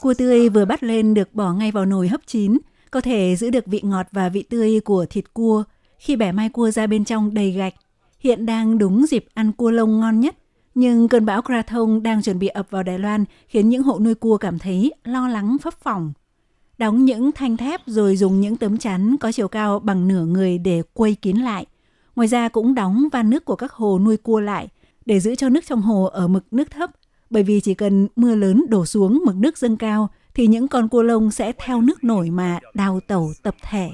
Cua tươi vừa bắt lên được bỏ ngay vào nồi hấp chín, có thể giữ được vị ngọt và vị tươi của thịt cua khi bẻ mai cua ra bên trong đầy gạch. Hiện đang đúng dịp ăn cua lông ngon nhất, nhưng cơn bão Krathong đang chuẩn bị ập vào Đài Loan khiến những hộ nuôi cua cảm thấy lo lắng phấp phỏng. Đóng những thanh thép rồi dùng những tấm chắn có chiều cao bằng nửa người để quây kín lại. Ngoài ra cũng đóng van nước của các hồ nuôi cua lại để giữ cho nước trong hồ ở mực nước thấp bởi vì chỉ cần mưa lớn đổ xuống mực nước dâng cao thì những con cua lông sẽ theo nước nổi mà đào tẩu tập thể.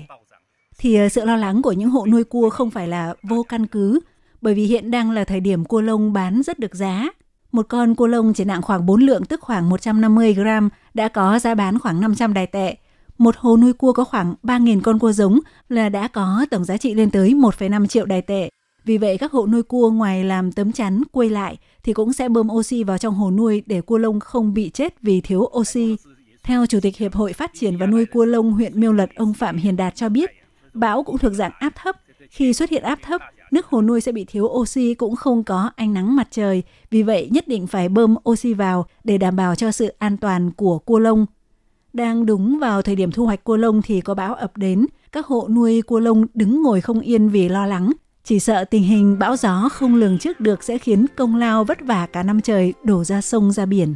Thì ờ, sự lo lắng của những hộ nuôi cua không phải là vô căn cứ, bởi vì hiện đang là thời điểm cua lông bán rất được giá. Một con cua lông chỉ nặng khoảng 4 lượng tức khoảng 150 gram đã có giá bán khoảng 500 đài tệ. Một hồ nuôi cua có khoảng 3.000 con cua giống là đã có tổng giá trị lên tới 1,5 triệu đài tệ. Vì vậy các hộ nuôi cua ngoài làm tấm chắn quây lại thì cũng sẽ bơm oxy vào trong hồ nuôi để cua lông không bị chết vì thiếu oxy. Theo Chủ tịch Hiệp hội Phát triển và Nuôi Cua Lông huyện Miêu Lật, ông Phạm Hiền Đạt cho biết, bão cũng thuộc dạng áp thấp. Khi xuất hiện áp thấp, nước hồ nuôi sẽ bị thiếu oxy cũng không có ánh nắng mặt trời, vì vậy nhất định phải bơm oxy vào để đảm bảo cho sự an toàn của cua lông. Đang đúng vào thời điểm thu hoạch cua lông thì có bão ập đến, các hộ nuôi cua lông đứng ngồi không yên vì lo lắng, chỉ sợ tình hình bão gió không lường trước được sẽ khiến công lao vất vả cả năm trời đổ ra sông ra biển.